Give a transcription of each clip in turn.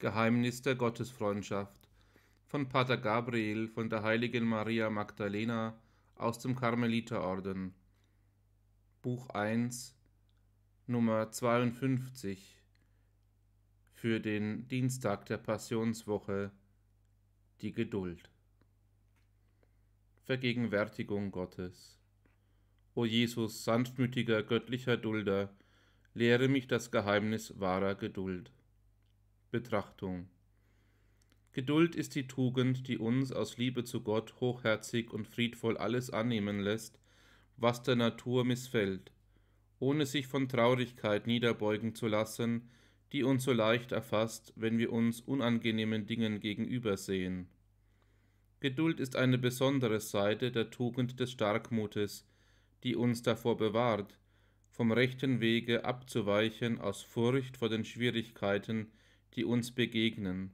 Geheimnis der Gottesfreundschaft von Pater Gabriel von der Heiligen Maria Magdalena aus dem Karmeliterorden. Buch 1, Nummer 52 für den Dienstag der Passionswoche die Geduld. Vergegenwärtigung Gottes. O Jesus, sanftmütiger, göttlicher Dulder, lehre mich das Geheimnis wahrer Geduld. Betrachtung. Geduld ist die Tugend, die uns aus Liebe zu Gott hochherzig und friedvoll alles annehmen lässt, was der Natur missfällt, ohne sich von Traurigkeit niederbeugen zu lassen, die uns so leicht erfasst, wenn wir uns unangenehmen Dingen gegenübersehen. Geduld ist eine besondere Seite der Tugend des Starkmutes, die uns davor bewahrt, vom rechten Wege abzuweichen aus Furcht vor den Schwierigkeiten, die uns begegnen.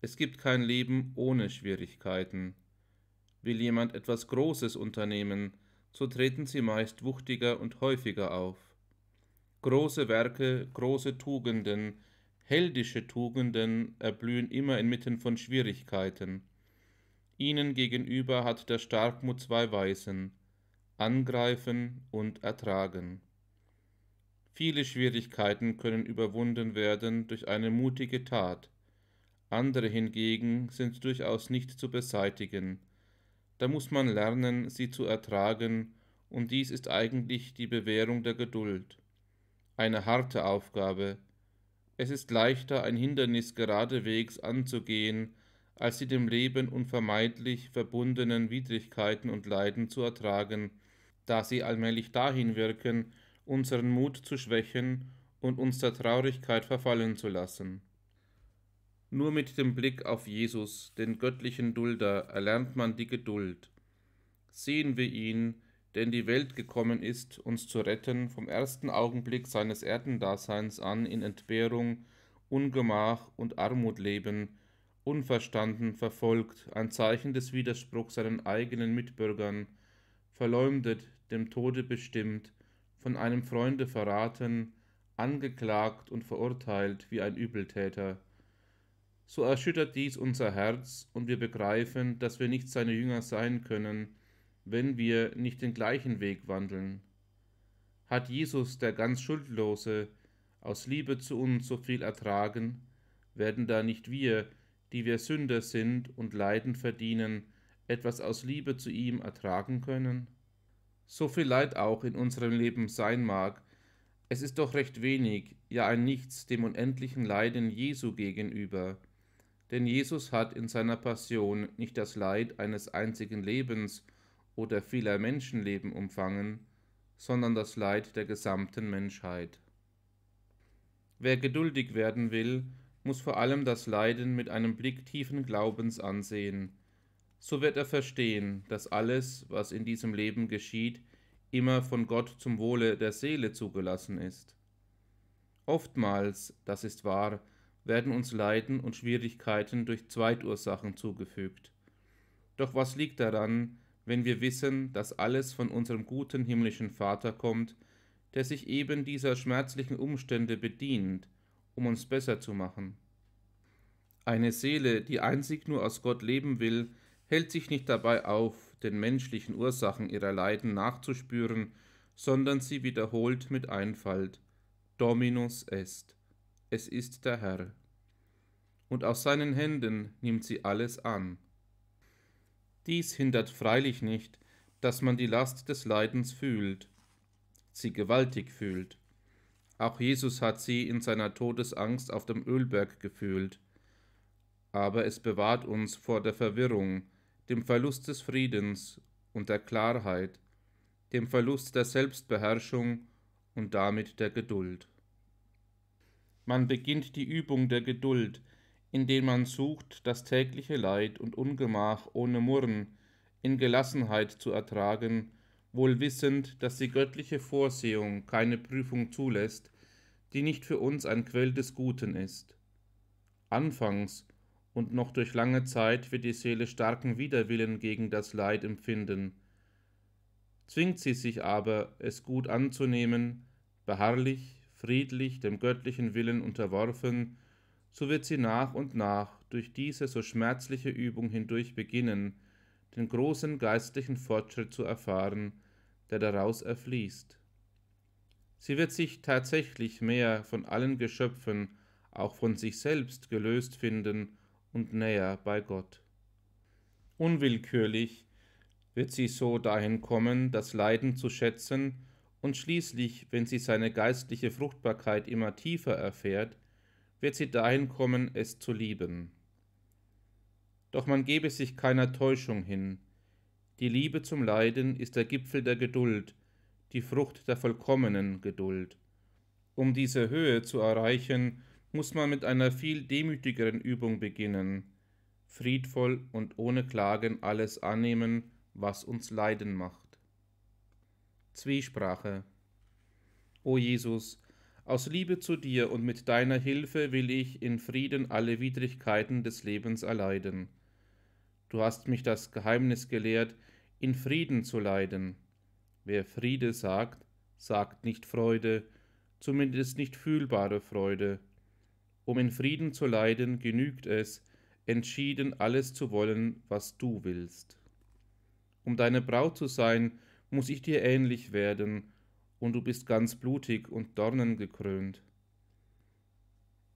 Es gibt kein Leben ohne Schwierigkeiten. Will jemand etwas Großes unternehmen, so treten sie meist wuchtiger und häufiger auf. Große Werke, große Tugenden, heldische Tugenden erblühen immer inmitten von Schwierigkeiten. Ihnen gegenüber hat der Starkmut zwei Weisen Angreifen und Ertragen. Viele Schwierigkeiten können überwunden werden durch eine mutige Tat, andere hingegen sind durchaus nicht zu beseitigen. Da muss man lernen, sie zu ertragen, und dies ist eigentlich die Bewährung der Geduld. Eine harte Aufgabe. Es ist leichter, ein Hindernis geradewegs anzugehen, als sie dem Leben unvermeidlich verbundenen Widrigkeiten und Leiden zu ertragen, da sie allmählich dahin wirken, unseren Mut zu schwächen und uns der Traurigkeit verfallen zu lassen. Nur mit dem Blick auf Jesus, den göttlichen Dulder, erlernt man die Geduld. Sehen wir ihn, der die Welt gekommen ist, uns zu retten, vom ersten Augenblick seines Erdendaseins an in Entbehrung, Ungemach und Armut leben, unverstanden, verfolgt, ein Zeichen des Widerspruchs seinen eigenen Mitbürgern, verleumdet, dem Tode bestimmt, von einem Freunde verraten, angeklagt und verurteilt wie ein Übeltäter. So erschüttert dies unser Herz und wir begreifen, dass wir nicht seine Jünger sein können, wenn wir nicht den gleichen Weg wandeln. Hat Jesus, der ganz Schuldlose, aus Liebe zu uns so viel ertragen, werden da nicht wir, die wir Sünder sind und Leiden verdienen, etwas aus Liebe zu ihm ertragen können? So viel Leid auch in unserem Leben sein mag, es ist doch recht wenig, ja ein Nichts dem unendlichen Leiden Jesu gegenüber. Denn Jesus hat in seiner Passion nicht das Leid eines einzigen Lebens oder vieler Menschenleben umfangen, sondern das Leid der gesamten Menschheit. Wer geduldig werden will, muss vor allem das Leiden mit einem Blick tiefen Glaubens ansehen, so wird er verstehen, dass alles, was in diesem Leben geschieht, immer von Gott zum Wohle der Seele zugelassen ist. Oftmals, das ist wahr, werden uns Leiden und Schwierigkeiten durch Zweitursachen zugefügt. Doch was liegt daran, wenn wir wissen, dass alles von unserem guten himmlischen Vater kommt, der sich eben dieser schmerzlichen Umstände bedient, um uns besser zu machen? Eine Seele, die einzig nur aus Gott leben will, hält sich nicht dabei auf, den menschlichen Ursachen ihrer Leiden nachzuspüren, sondern sie wiederholt mit Einfalt Dominus est, es ist der Herr. Und aus seinen Händen nimmt sie alles an. Dies hindert freilich nicht, dass man die Last des Leidens fühlt, sie gewaltig fühlt. Auch Jesus hat sie in seiner Todesangst auf dem Ölberg gefühlt. Aber es bewahrt uns vor der Verwirrung, dem Verlust des Friedens und der Klarheit, dem Verlust der Selbstbeherrschung und damit der Geduld. Man beginnt die Übung der Geduld, indem man sucht, das tägliche Leid und Ungemach ohne Murren in Gelassenheit zu ertragen, wohl wissend, dass die göttliche Vorsehung keine Prüfung zulässt, die nicht für uns ein Quell des Guten ist. Anfangs und noch durch lange Zeit wird die Seele starken Widerwillen gegen das Leid empfinden. Zwingt sie sich aber, es gut anzunehmen, beharrlich, friedlich, dem göttlichen Willen unterworfen, so wird sie nach und nach durch diese so schmerzliche Übung hindurch beginnen, den großen geistlichen Fortschritt zu erfahren, der daraus erfließt. Sie wird sich tatsächlich mehr von allen Geschöpfen, auch von sich selbst gelöst finden und näher bei Gott. Unwillkürlich wird sie so dahin kommen, das Leiden zu schätzen und schließlich, wenn sie seine geistliche Fruchtbarkeit immer tiefer erfährt, wird sie dahin kommen, es zu lieben. Doch man gebe sich keiner Täuschung hin. Die Liebe zum Leiden ist der Gipfel der Geduld, die Frucht der vollkommenen Geduld. Um diese Höhe zu erreichen, muss man mit einer viel demütigeren Übung beginnen, friedvoll und ohne Klagen alles annehmen, was uns leiden macht. Zwiesprache O Jesus, aus Liebe zu dir und mit deiner Hilfe will ich in Frieden alle Widrigkeiten des Lebens erleiden. Du hast mich das Geheimnis gelehrt, in Frieden zu leiden. Wer Friede sagt, sagt nicht Freude, zumindest nicht fühlbare Freude, um in Frieden zu leiden, genügt es, entschieden alles zu wollen, was du willst. Um deine Braut zu sein, muss ich dir ähnlich werden, und du bist ganz blutig und dornengekrönt.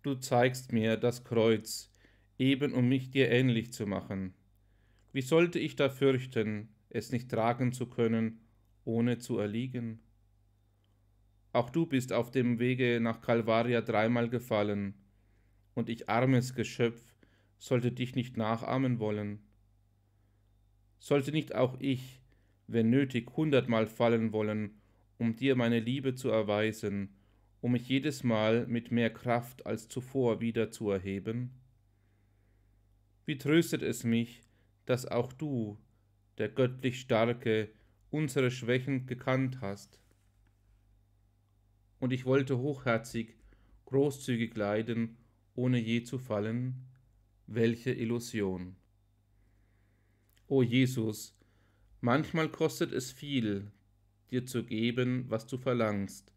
Du zeigst mir das Kreuz, eben um mich dir ähnlich zu machen. Wie sollte ich da fürchten, es nicht tragen zu können, ohne zu erliegen? Auch du bist auf dem Wege nach Calvaria dreimal gefallen, und ich armes Geschöpf sollte dich nicht nachahmen wollen. Sollte nicht auch ich, wenn nötig, hundertmal fallen wollen, um dir meine Liebe zu erweisen, um mich jedes Mal mit mehr Kraft als zuvor wieder zu erheben? Wie tröstet es mich, dass auch du, der göttlich Starke, unsere Schwächen gekannt hast. Und ich wollte hochherzig, großzügig leiden ohne je zu fallen, welche Illusion. O Jesus, manchmal kostet es viel, dir zu geben, was du verlangst,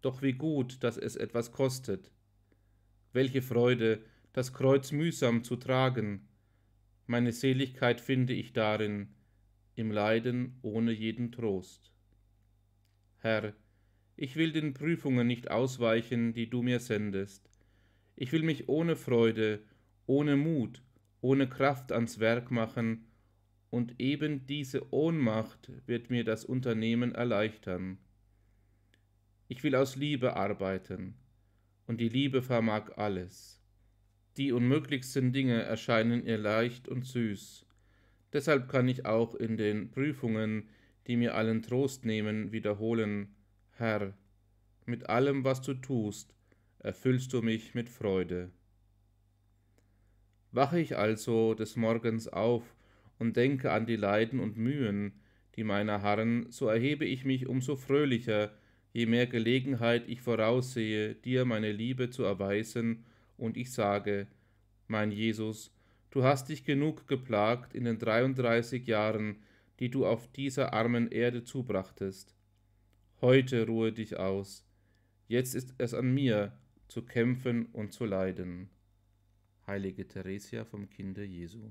doch wie gut, dass es etwas kostet. Welche Freude, das Kreuz mühsam zu tragen. Meine Seligkeit finde ich darin, im Leiden ohne jeden Trost. Herr, ich will den Prüfungen nicht ausweichen, die du mir sendest. Ich will mich ohne Freude, ohne Mut, ohne Kraft ans Werk machen, und eben diese Ohnmacht wird mir das Unternehmen erleichtern. Ich will aus Liebe arbeiten, und die Liebe vermag alles. Die unmöglichsten Dinge erscheinen ihr leicht und süß. Deshalb kann ich auch in den Prüfungen, die mir allen Trost nehmen, wiederholen, Herr, mit allem, was du tust, erfüllst du mich mit Freude. Wache ich also des Morgens auf und denke an die Leiden und Mühen, die meiner harren, so erhebe ich mich umso fröhlicher, je mehr Gelegenheit ich voraussehe, dir meine Liebe zu erweisen, und ich sage, mein Jesus, du hast dich genug geplagt in den 33 Jahren, die du auf dieser armen Erde zubrachtest. Heute ruhe dich aus. Jetzt ist es an mir, zu kämpfen und zu leiden. Heilige Theresia vom Kinde Jesu.